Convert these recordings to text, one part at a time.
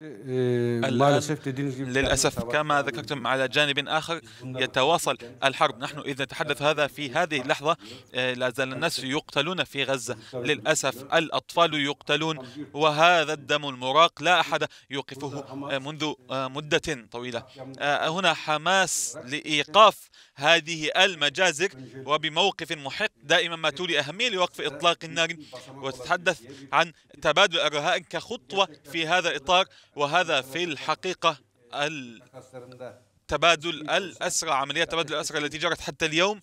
Ee, للأسف كما ذكرتم على جانب آخر يتواصل الحرب نحن إذا نتحدث هذا في هذه اللحظة آه، لا زال الناس يقتلون في غزة للأسف الأطفال يقتلون وهذا الدم المراق لا أحد يوقفه آه، منذ آه، مدة طويلة هنا حماس لإيقاف هذه المجازر وبموقف محق دائما ما تولي أهمية لوقف إطلاق النار وتتحدث عن تبادل الرهائن كخطوة في هذا الإطار وهذا في الحقيقة التبادل الأسرى عملية تبادل الأسرى التي جرت حتى اليوم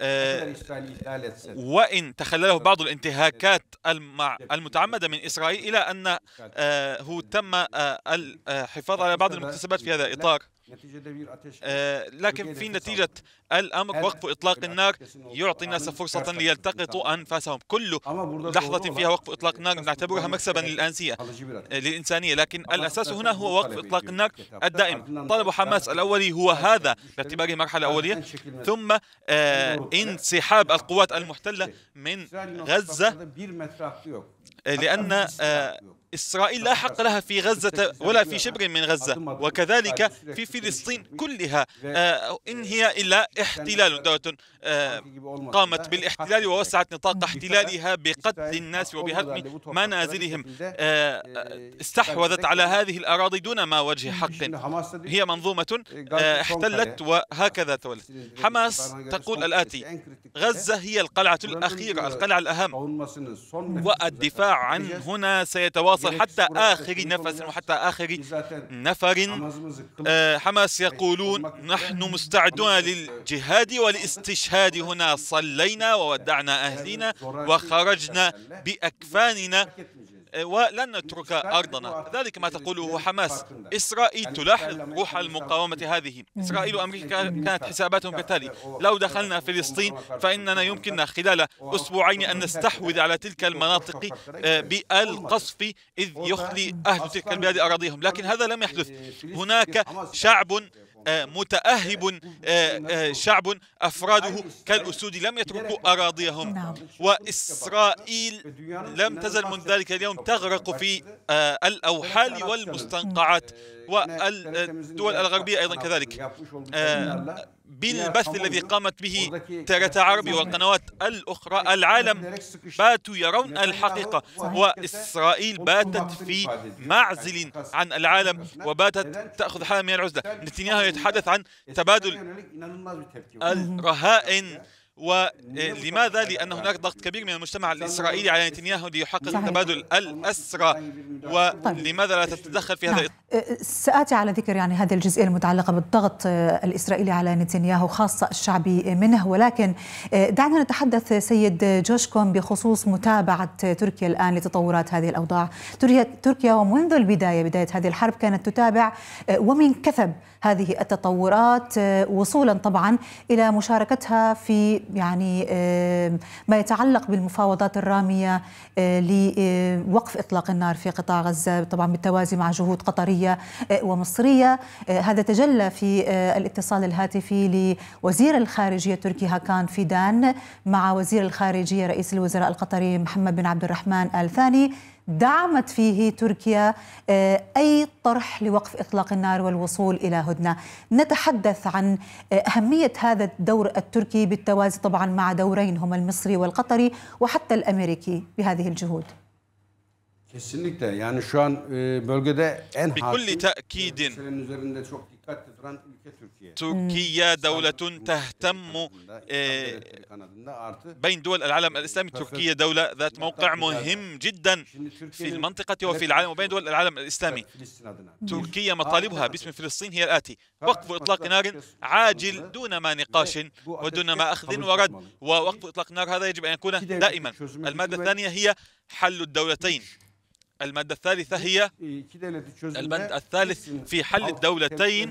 آه، وإن تخلله بعض الانتهاكات المتعمدة من إسرائيل إلى أنه آه، تم آه، الحفاظ على بعض المكتسبات في هذا الإطار آه لكن في نتيجة الأمر وقف إطلاق النار يعطي الناس فرصة ليلتقطوا أنفاسهم كل لحظة فيها وقف إطلاق النار نعتبرها مكسبا للأنسية للإنسانية لكن الأساس هنا هو وقف إطلاق النار الدائم طلب حماس الأولي هو هذا باعتباره مرحلة أولية ثم آه انسحاب القوات المحتلة من غزة لأن آه إسرائيل لا حق لها في غزة ولا في شبر من غزة وكذلك في فلسطين كلها آه، إن هي إلا احتلال دولة آه، قامت بالاحتلال ووسعت نطاق احتلالها بقتل الناس وبهدم منازلهم آه، إيه، استحوذت على هذه الأراضي دون ما وجه إيه، حق هي منظومة إيه، احتلت يعني. وهكذا تولت حماس تقول الآتي غزة هي القلعة الأخيرة القلعة الأهم والدفاع عن هنا سيتواصل مصر حتى آخر نفس وحتى آخر نفر حماس آه، طيب، يقولون طيب، طيب. نحن مستعدون للجهاد والاستشهاد هنا صلينا وودعنا أهلنا وخرجنا بأكفاننا ولن نترك أرضنا ذلك ما تقوله حماس إسرائيل تلاحظ روح المقاومة هذه أمم. إسرائيل وأمريكا كانت حساباتهم كالتالي لو دخلنا فلسطين فإننا يمكننا خلال أسبوعين أن أمم. نستحوذ على تلك أمم. المناطق آه، بالقصف إذ يخلي أهل تلك البلاد أراضيهم لكن هذا لم يحدث هناك شعب آه، متأهب آه، آه، شعب أفراده كالأسود لم يتركوا أراضيهم نعم. وإسرائيل لم تزل من ذلك اليوم تغرق في الأوحال نعم. والمستنقعات والدول الغربية أيضا كذلك بالبث الذي قامت به تاغاتا عربي والقنوات الأخرى العالم باتوا يرون الحقيقة وإسرائيل باتت في معزل عن العالم وباتت تأخذ حالة من العزلة نتنياهو يتحدث عن تبادل الرهائن ولماذا؟ آه، لأن هناك ضغط كبير من المجتمع الإسرائيلي على نتنياهو ليحقق تبادل الأسرى ولماذا طيب. لا تتدخل في هذا نعم. آه، سآتي على ذكر يعني هذه الجزئية المتعلقة بالضغط آه، الإسرائيلي على نتنياهو خاصة الشعبي منه ولكن دعنا نتحدث سيد جوشكم بخصوص متابعة تركيا الآن لتطورات هذه الأوضاع تركيا ومنذ البداية بداية هذه الحرب كانت تتابع ومن كثب هذه التطورات آه، وصولا طبعا إلى مشاركتها في يعني آه، ما يتعلق بالمفاوضات الرامية آه، لوقف إطلاق النار في قطاع غزة طبعا بالتوازي مع جهود قطرية ومصرية هذا تجلى في الاتصال الهاتفي لوزير الخارجية التركي هاكان فيدان مع وزير الخارجية رئيس الوزراء القطري محمد بن عبد الرحمن آل ثاني دعمت فيه تركيا آه، أي طرح لوقف إطلاق النار والوصول إلى هدنة نتحدث عن آه، أهمية هذا الدور التركي بالتوازي طبعا مع دورين هما المصري والقطري وحتى الأمريكي بهذه الجهود e, بكل تاكيد تركيا دولة تهتم آه، بين دول العالم الإسلامي تركيا دولة ذات موقع مهم جدا في المنطقة وفي العالم وبين دول العالم الإسلامي تركيا مطالبها باسم فلسطين هي الآتي وقف إطلاق نار عاجل دون ما نقاش ودون ما أخذ ورد ووقف إطلاق نار هذا يجب أن يكون دائما المادة الثانية هي حل الدولتين المادة الثالثة هي إيه، البند الثالث في حل الدولتين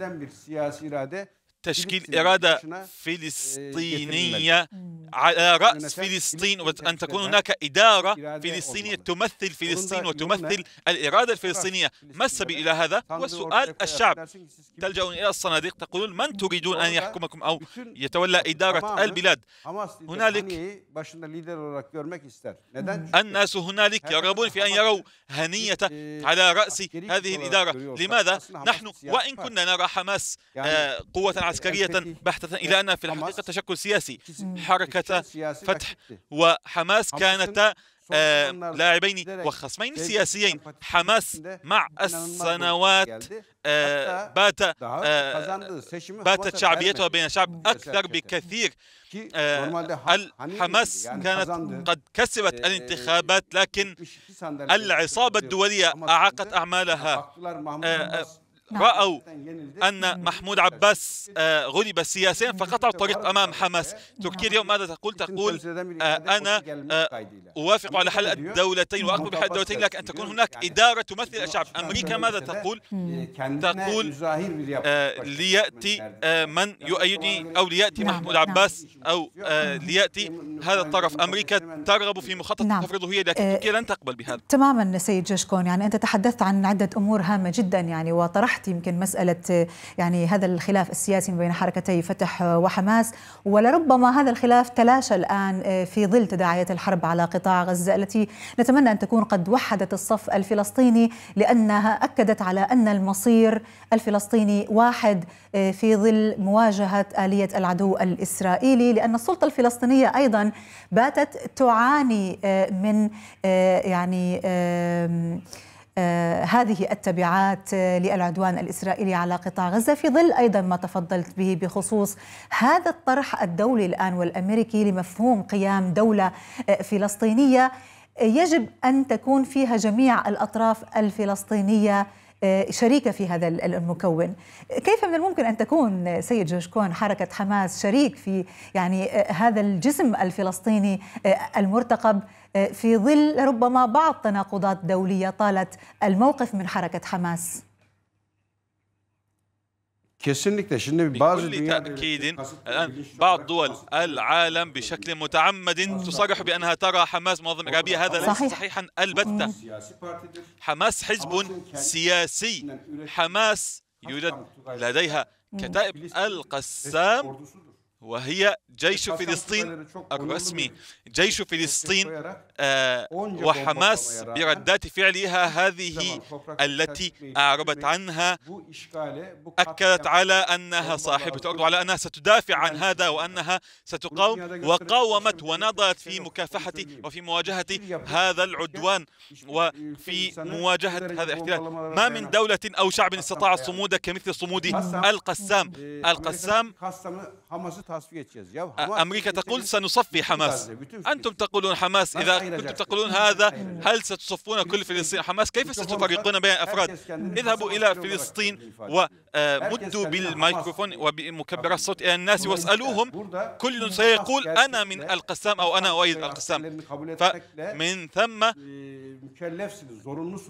تشكيل إرادة فلسطينية على رأس فلسطين وأن تكون هناك إدارة فلسطينية تمثل فلسطين وتمثل الإرادة الفلسطينية ما السبيل إلى هذا؟ والسؤال الشعب تلجأون إلى الصناديق تقولون من تريدون أن يحكمكم أو يتولى إدارة البلاد هنالك الناس هنالك يرغبون في أن يروا هنية إيه، على رأس هذه الإدارة لماذا؟ نحن وإن كنا نرى حماس آه، يعني قوة عسكرية بحتة إلى أن في الحقيقة تشكل سياسي حركة فتح وحماس كانتا آه لاعبين وخصمين سياسيين حماس مع السنوات آه بات آه باتت شعبيتها بين الشعب اكثر بكثير حماس كانت قد كسبت الانتخابات لكن العصابه الدوليه اعاقت اعمالها نعم. رأوا نعم. أن محمود عباس آه، غلب سياسيا فقطع الطريق أمام حماس تركيا اليوم ماذا تقول؟ تقول آه، أنا آه، أوافق على حل الدولتين وأقبل بحل الدولتين لكن أن تكون هناك إدارة تمثل الشعب أمريكا ماذا تقول؟ تقول ليأتي من يؤيدني أو ليأتي نعم. محمود عباس أو ليأتي هذا الطرف أمريكا ترغب في مخطط تفرضه هي لكن تركيا لن تقبل بهذا تماما سيد جشكون يعني أنت تحدثت عن عدة أمور هامة جدا يعني وطرحت فتحت يمكن مسألة يعني هذا الخلاف السياسي بين حركتي فتح وحماس ولربما هذا الخلاف تلاشى الآن آه، في ظل تداعيات الحرب على قطاع غزة التي نتمنى أن تكون قد وحدت الصف الفلسطيني لأنها أكدت على أن المصير الفلسطيني واحد آه، في ظل مواجهة آلية العدو الإسرائيلي لأن السلطة الفلسطينية أيضا باتت تعاني آه، من يعني آه، هذه التبعات آه، للعدوان الاسرائيلي على قطاع غزه في ظل ايضا ما تفضلت به بخصوص هذا الطرح الدولي الان والامريكي لمفهوم قيام دوله آه، فلسطينيه يجب ان تكون فيها جميع الاطراف الفلسطينيه شريكه في هذا المكون كيف من الممكن ان تكون سيد جوشكون حركه حماس شريك في يعني هذا الجسم الفلسطيني المرتقب آه، في ظل ربما بعض تناقضات دولية طالت الموقف من حركة حماس؟ بكل تأكيد الآن بعض دول العالم بشكل متعمد آه. تصرح بأنها ترى حماس منظمة إرهابية آه. هذا صحيح. ليس صحيحا البتة حماس حزب سياسي حماس يوجد لديها كتائب القسام وهي جيش فلسطين الرسمي جيش فلسطين آه، وحماس بردات فعلها هذه التي أعربت عنها أكدت على أنها صاحبة الأرض وعلى أنها ستدافع عن هذا وأنها ستقاوم وقاومت ونظرت في مكافحة وفي مواجهة هذا العدوان وفي مواجهة هذا الاحتلال ما من دولة أو شعب استطاع الصمود كمثل صمود القسام إيه، القسام أمريكا تقول سنصفي حماس أنتم تقولون حماس إذا كنتم تقولون هذا هل ستصفون كل فلسطين حماس كيف ستفرقون بين أفراد اذهبوا إلى فلسطين ومدوا آه، بالميكروفون وبمكبر الصوت إلى الناس واسألوهم كل سيقول أنا من القسام أو أنا أؤيد القسام فمن ثم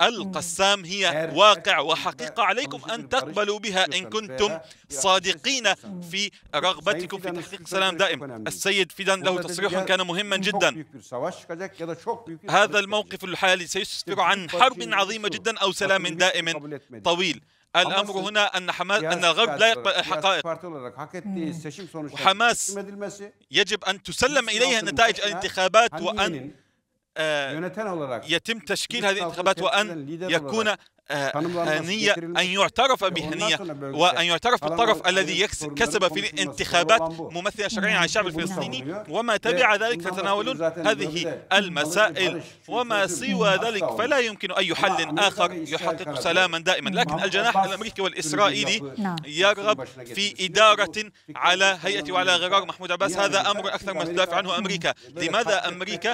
القسام هي واقع وحقيقة عليكم أن تقبلوا بها إن كنتم صادقين في رغبتكم في تحقيق سلام دائم السيد فيدان له تصريح كان مهما جدا هذا الموقف الحالي سيسفر عن حرب عظيمة جدا أو سلام دائم طويل الامر هنا ان حماس ان الغرب لا يقبل الحقائق وحماس يجب ان تسلم اليها نتائج الانتخابات وان يتم تشكيل هذه الانتخابات وان يكون آه، هنية أن يعترف بهنية وأن يعني يعترف بالطرف الذي كسب في الانتخابات ممثلة شرعية على الشعب الفلسطيني وما تبع ذلك تتناولون هذه المسائل وما سوى ذلك فلا يمكن أي حل آخر يحقق سلاما دائما نعم. لكن الجناح الأمريكي والإسرائيلي نعم. يرغب في إدارة على هيئة وعلى غرار محمود عباس نعم. هذا أمر أكثر ما تدافع عنه أمريكا لماذا أمريكا؟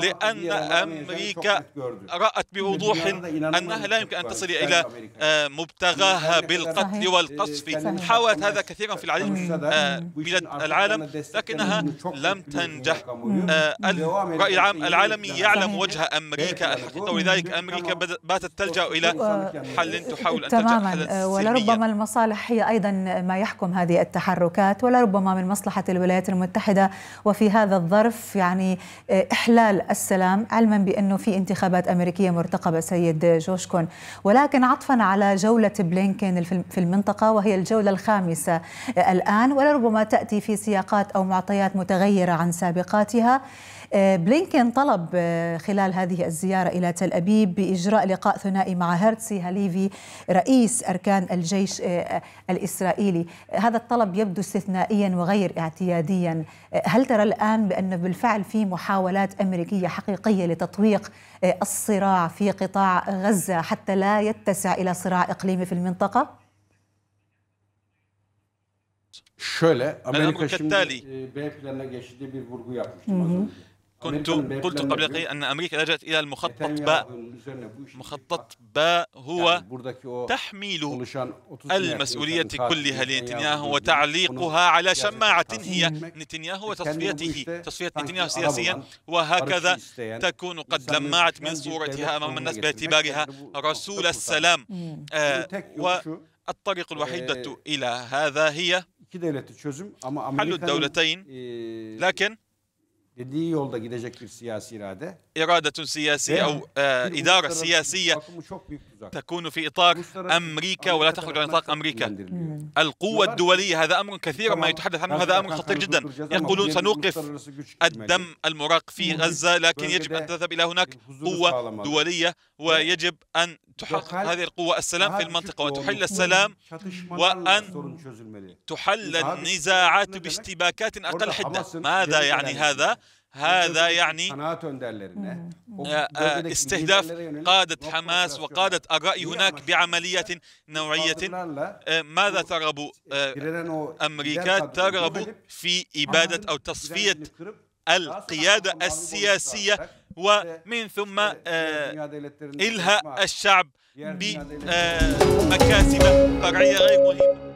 لأن أمريكا رأت بوضوح أنها لا يمكن أن تصل إلى آه، مبتغاها بالقتل والقصف حاولت هذا كثيرا في العديد آه، من بلاد العالم لكنها لم تنجح آه، الرأي العام العالمي يعلم وجه أمريكا الحقيقة ولذلك أمريكا باتت تلجأ إلى حل تحاول أن تلجأ حل ولربما المصالح هي أيضا ما يحكم هذه التحركات ولربما من مصلحة الولايات المتحدة وفي هذا الظرف يعني إحلال السلام علما بأنه في انتخابات أمريكية مرتقبة سيد جوشكون ولكن عطفا على جولة بلينكين في المنطقة وهي الجولة الخامسة الآن ولربما تأتي في سياقات أو معطيات متغيرة عن سابقاتها آه، بلينكين طلب آه، خلال هذه الزيارة إلى تل أبيب بإجراء لقاء ثنائي مع هرتسي هليفي رئيس أركان الجيش آه، الإسرائيلي هذا الطلب يبدو استثنائيا وغير اعتياديا هل ترى الآن بأن بالفعل في محاولات أمريكية حقيقية لتطويق الصراع في قطاع غزة حتى لا يتسع إلى صراع إقليمي في المنطقة؟ Şöyle Amerika şimdi belki de geçti bir vurgu yapmıştım كنت قلت قبل قليل أن أمريكا لجأت إلى المخطط باء مخطط باء هو يعني تحميل المسؤولية كلها لنتنياهو وتعليقها على شماعة هي نتنياهو وتصفيته تصفية نتنياهو سياسيا وهكذا تكون قد لمعت من صورتها أمام الناس باعتبارها رسول السلام آه، والطريق الوحيدة آه، إلى هذا هي حل الدولتين آه، لكن dediği yolda gidecek bir siyasi irade. İradetun siyasi ev e, idare siyasiye. Bakımı çok büyük تكون في إطار أمريكا ولا تخرج عن نطاق أمريكا القوة الدولية هذا أمر كثيرا ما يتحدث عنه هذا أمر خطير جدا يقولون سنوقف الدم المراق في غزة لكن يجب أن تذهب إلى هناك قوة دولية ويجب أن تحقق هذه القوة السلام في المنطقة وتحل السلام وأن تحل النزاعات باشتباكات أقل حدة ماذا يعني هذا؟ هذا يعني آه، آه، استهداف قادة حماس وقادة الرأي هناك بعملية نوعية آه، ماذا ترغب أمريكا ترغب في إبادة أو تصفية القيادة السياسية ومن ثم إلهاء الشعب بمكاسب فرعية غير مهمة